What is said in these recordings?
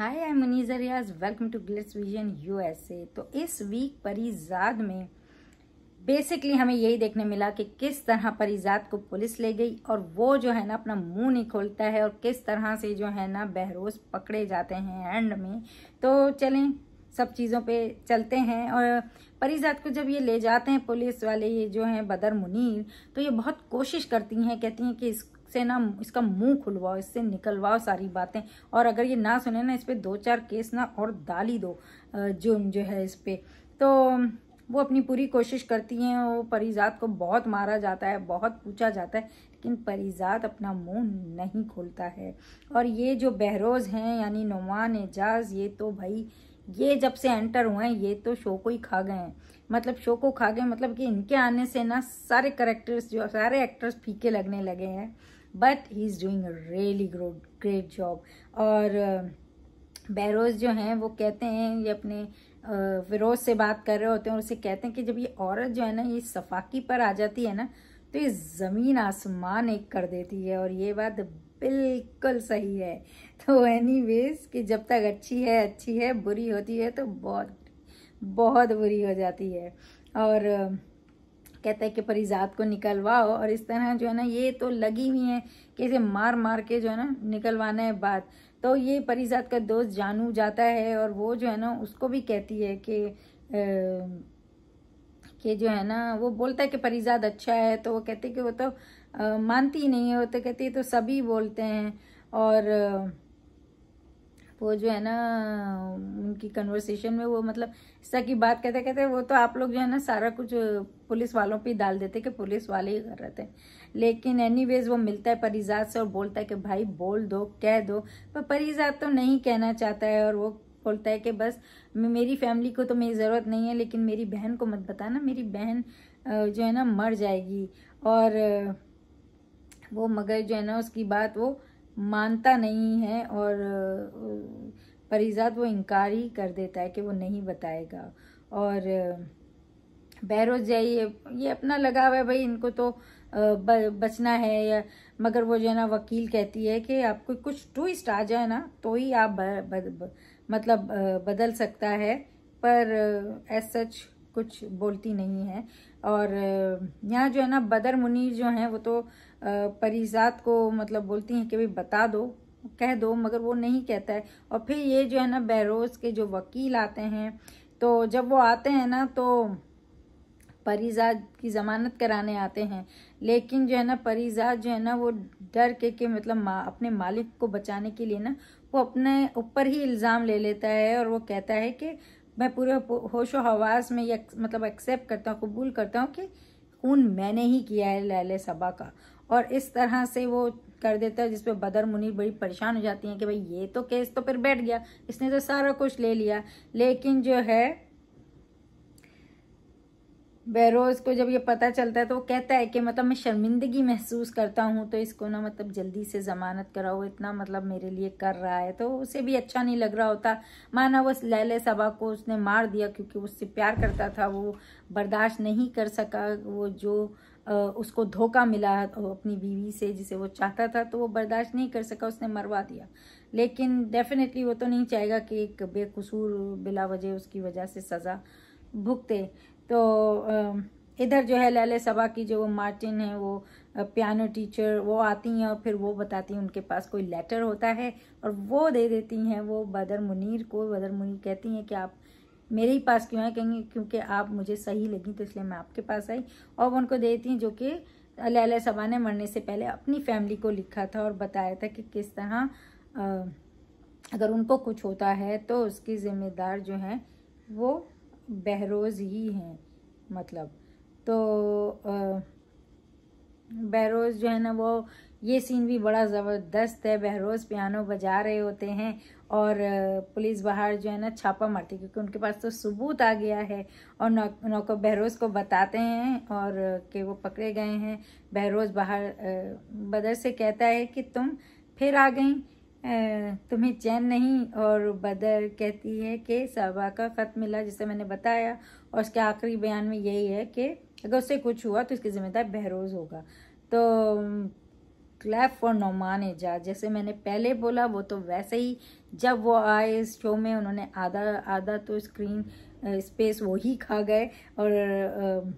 Hi I Muneez Riaz welcome to Glitz Vision USA तो इस week परिजाद में बेसिकली हमें यही देखने मिला कि किस तरह परिजाद को पुलिस ले गई और वो जो है ना अपना मुंह नहीं खोलता है और किस तरह से जो है ना बहरोज पकड़े जाते हैं एंड में तो चलें सब चीज़ों पे चलते हैं और परिजात को जब ये ले जाते हैं पुलिस वाले ये जो हैं बदर मुनीर तो ये बहुत कोशिश करती हैं कहती हैं कि इस से ना इसका मुंह खुलवाओ इससे निकलवाओ सारी बातें और अगर ये ना सुने ना इस पर दो चार केस ना और डाल ही दो जुर्म जो है इस पर तो वो अपनी पूरी कोशिश करती हैं वो परिजात को बहुत मारा जाता है बहुत पूछा जाता है लेकिन परिजात अपना मुंह नहीं खोलता है और ये जो बहरोज़ हैं यानी नुमान एजाज ये तो भाई ये जब से एंटर हुए हैं ये तो शो को ही खा गए हैं मतलब शो को खा गए मतलब कि इनके आने से ना सारे करेक्टर्स जो सारे एक्टर्स फीके लगने लगे हैं but he is doing really good great job और बैरोज़ जो हैं वो कहते हैं ये अपने फिरोज से बात कर रहे होते हैं और उसे कहते हैं कि जब ये औरत जो है ना ये सफाकी पर आ जाती है ना तो ये ज़मीन आसमान एक कर देती है और ये बात बिल्कुल सही है तो एनी वेज कि जब तक अच्छी है अच्छी है बुरी होती है तो बहुत बहुत बुरी हो जाती है और कहता है कि परिजात को निकलवाओ और इस तरह जो है ना ये तो लगी हुई है कि इसे मार मार के जो है ना निकलवाना है बात तो ये परिजात का दोस्त जानू जाता है और वो जो है ना उसको भी कहती है कि आ, कि जो है ना वो बोलता है कि परिजाद अच्छा है तो वो कहते कि वो तो आ, मानती नहीं है वो तो कहती है तो सभी बोलते हैं और वो जो है ना उनकी कन्वर्सेशन में वो मतलब इस तरह की बात कहते कहते वो तो आप लोग जो है ना सारा कुछ पुलिस वालों पे डाल देते कि पुलिस वाले ही कर रहे थे लेकिन एनीवेज वो मिलता है परिजात से और बोलता है कि भाई बोल दो कह दो पर परिजात तो नहीं कहना चाहता है और वो बोलता है कि बस मेरी फैमिली को तो मेरी ज़रूरत नहीं है लेकिन मेरी बहन को मत बताना मेरी बहन जो है ना मर जाएगी और वो मगर जो है ना उसकी बात वो मानता नहीं है और परिजात वो इनकार ही कर देता है कि वो नहीं बताएगा और बहरोज ये ये अपना लगा हुआ है भाई इनको तो बचना है या मगर वो जो है ना वकील कहती है कि आपको कुछ ट्विस्ट आ जाए ना तो ही आप ब, ब, ब, मतलब बदल सकता है पर एज सच कुछ बोलती नहीं है और यहाँ जो है ना बदर मुनीर जो हैं वो तो परिजात को मतलब बोलती हैं कि भाई बता दो कह दो मगर वो नहीं कहता है और फिर ये जो है ना बहरोज़ के जो वकील आते हैं तो जब वो आते हैं ना तो परिजात की ज़मानत कराने आते हैं लेकिन जो है ना परिजात जो है ना वो डर के के मतलब मा, अपने मालिक को बचाने के लिए ना वो अपने ऊपर ही इल्ज़ाम ले लेता है और वो कहता है कि मैं पूरे होशो हवास में ये मतलब एक्सेप्ट करता हूँ कबूल करता हूँ कि खून मैंने ही किया है लैले सबा का और इस तरह से वो कर देता है जिसपे बदर मुनीर बड़ी परेशान हो जाती हैं कि भाई ये तो केस तो फिर बैठ गया इसने तो सारा कुछ ले लिया लेकिन जो है बहरोज को जब ये पता चलता है तो वो कहता है कि मतलब मैं शर्मिंदगी महसूस करता हूँ तो इसको ना मतलब जल्दी से ज़मानत कराओ इतना मतलब मेरे लिए कर रहा है तो उसे भी अच्छा नहीं लग रहा होता माना वो लैले सबा को उसने मार दिया क्योंकि उससे प्यार करता था वो बर्दाश्त नहीं कर सका वो जो उसको धोखा मिला अपनी बीवी से जिसे वो चाहता था तो वो बर्दाश्त नहीं कर सका उसने मरवा दिया लेकिन डेफिनेटली वो तो नहीं चाहेगा कि एक बेकसूर बिला वजह उसकी वजह से सज़ा भुगते तो इधर जो है लैले सभा की जो मार्टिन है वो पियानो टीचर वो आती हैं और फिर वो बताती हैं उनके पास कोई लेटर होता है और वो दे देती हैं वो बदर मुनीर को बदर मुनीर कहती हैं कि आप मेरे ही पास क्यों है कहेंगे क्योंकि आप मुझे सही लगी तो इसलिए मैं आपके पास आई और उनको दे देती हूँ जो कि लैला सबा ने मरने से पहले अपनी फैमिली को लिखा था और बताया था कि किस तरह अगर उनको कुछ होता है तो उसकी ज़िम्मेदार जो हैं वो बहरोज़ ही हैं मतलब तो बहरोज़ जो है ना वो ये सीन भी बड़ा ज़बरदस्त है बहरोज़ पियानो बजा रहे होते हैं और पुलिस बाहर जो है ना छापा मारती क्योंकि उनके पास तो सबूत आ गया है और नौ नौकर बहरोज को बताते हैं और कि वो पकड़े गए हैं बहरोज बाहर बदर से कहता है कि तुम फिर आ गई तुम्हें चैन नहीं और बदर कहती है कि सबा का ख़त मिला जिसे मैंने बताया और उसके आखिरी बयान में यही है कि अगर उससे कुछ हुआ तो इसकी ज़िम्मेदार बहरोज होगा तो क्लैप फॉर नोमान एजाज जैसे मैंने पहले बोला वो तो वैसे ही जब वो आए इस शो में उन्होंने आधा आधा तो स्क्रीन स्पेस वो ही खा गए और आ,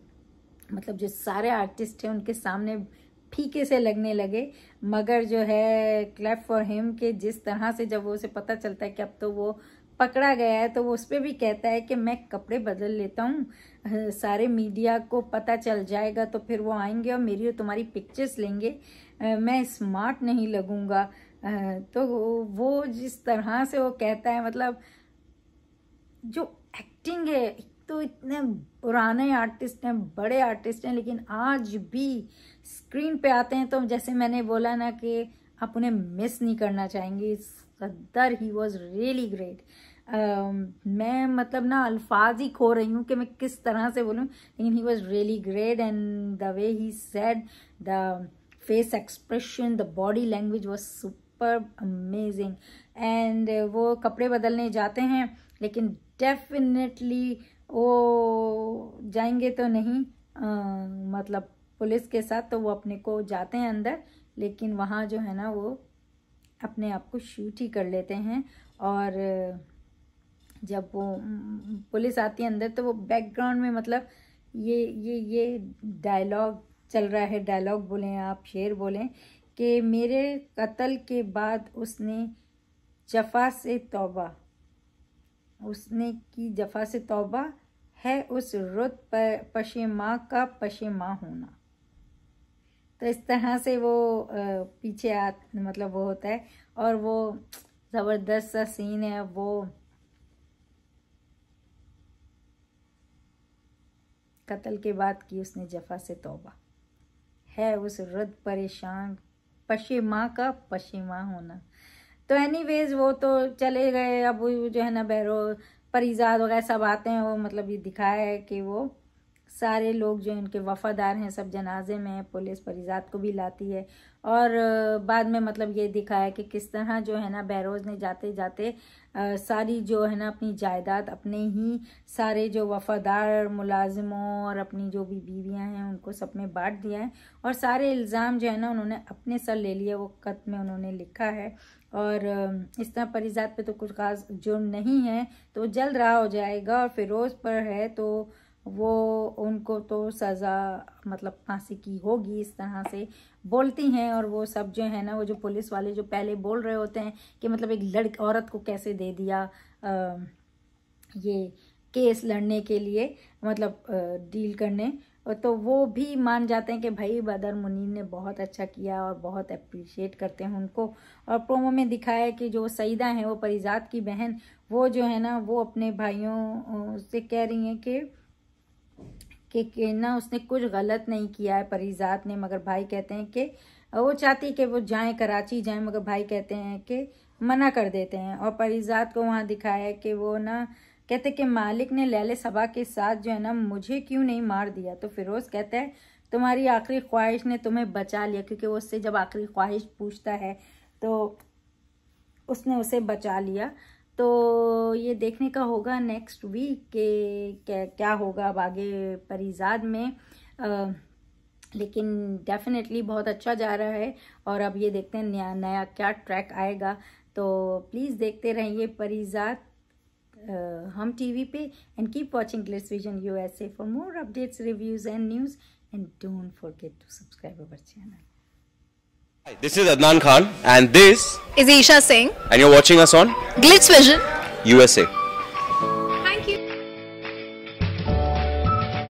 मतलब जो सारे आर्टिस्ट हैं उनके सामने फीके से लगने लगे मगर जो है क्लैप फॉर हिम के जिस तरह से जब वो उसे पता चलता है कि अब तो वो पकड़ा गया है तो वो उस पर भी कहता है कि मैं कपड़े बदल लेता हूँ सारे मीडिया को पता चल जाएगा तो फिर वो आएंगे और मेरी और तुम्हारी पिक्चर्स लेंगे मैं स्मार्ट नहीं लगूँगा तो वो जिस तरह से वो कहता है मतलब जो एक्टिंग है तो इतने पुराने आर्टिस्ट हैं बड़े आर्टिस्ट हैं लेकिन आज भी स्क्रीन पे आते हैं तो जैसे मैंने बोला ना कि आप उन्हें मिस नहीं करना चाहेंगे सदर ही वॉज रियली ग्रेट मैं मतलब ना अल्फाज ही खो रही हूँ कि मैं किस तरह से बोलूँ लेकिन he was really great and the way he said the face expression the body language was super amazing and वो कपड़े बदलने जाते हैं लेकिन डेफिनेटली वो जाएंगे तो नहीं आ, मतलब पुलिस के साथ तो वो अपने को जाते हैं अंदर लेकिन वहाँ जो है ना वो अपने आप को शूट ही कर लेते हैं और जब वो पुलिस आती है अंदर तो वो बैकग्राउंड में मतलब ये ये ये डायलॉग चल रहा है डायलॉग बोलें आप शेर बोलें कि मेरे कत्ल के बाद उसने जफा से तौबा उसने की जफा से तौबा है उस रुत पर पशेमा का पशेमा होना तो इस तरह से वो पीछे आ मतलब वो होता है और वो ज़बरदस्त सा सीन है वो कत्ल के बाद की उसने जफा से तौबा है उस रद परेशान माँ का माँ होना तो एनीवेज वो तो चले गए अब जो है ना बहरो परिजाद वगैरह सब आते हैं वो मतलब ये दिखाया है कि वो सारे लोग जो इनके वफादार हैं सब जनाजे में पुलिस परिजात को भी लाती है और बाद में मतलब ये दिखाया कि किस तरह जो है ना बहरोज़ ने जाते जाते आ, सारी जो है ना अपनी जायदाद अपने ही सारे जो वफादार मुलाजिमों और अपनी जो भी बीवियां हैं उनको सब में बांट दिया है और सारे इल्ज़ाम जो है ना उन्होंने अपने सर ले लिया वो कत में उन्होंने लिखा है और इस तरह परिजात पर तो कुछ खास जुर्म नहीं है तो जल्द रहा हो जाएगा और फिरोज़ पर है तो वो उनको तो सज़ा मतलब फांसी की होगी इस तरह से बोलती हैं और वो सब जो है ना वो जो पुलिस वाले जो पहले बोल रहे होते हैं कि मतलब एक लड़क औरत को कैसे दे दिया आ, ये केस लड़ने के लिए मतलब आ, डील करने तो वो भी मान जाते हैं कि भाई बदर मुनीर ने बहुत अच्छा किया और बहुत अप्रिशिएट करते हैं उनको और प्रोमो में दिखाया कि जो सईदा हैं वो परिजात की बहन वो जो है ना वो अपने भाइयों से कह रही हैं कि कि ना उसने कुछ गलत नहीं किया है परिजात ने मगर भाई कहते हैं कि वो चाहती है कि वो जाएं कराची जाएं मगर भाई कहते हैं कि मना कर देते हैं और परिजात को वहाँ दिखाया है कि वो ना कहते कि मालिक ने लेले सबा के साथ जो है ना मुझे क्यों नहीं मार दिया तो फिरोज़ कहते हैं तुम्हारी आखिरी ख्वाहिश ने तुम्हें बचा लिया क्योंकि वो उससे जब आखिरी ख्वाहिश पूछता है तो उसने उसे बचा लिया तो ये देखने का होगा नेक्स्ट वीक के क्या क्या होगा अब आगे परिजाद में आ, लेकिन डेफिनेटली बहुत अच्छा जा रहा है और अब ये देखते हैं नया नया क्या ट्रैक आएगा तो प्लीज़ देखते रहिए परिजात हम टीवी पे and keep watching Glitz Vision USA for more updates reviews and news and don't forget to subscribe our channel Hi, this is Adnan Khan and this is Isha Singh and you're watching us on Glitz Vision USA.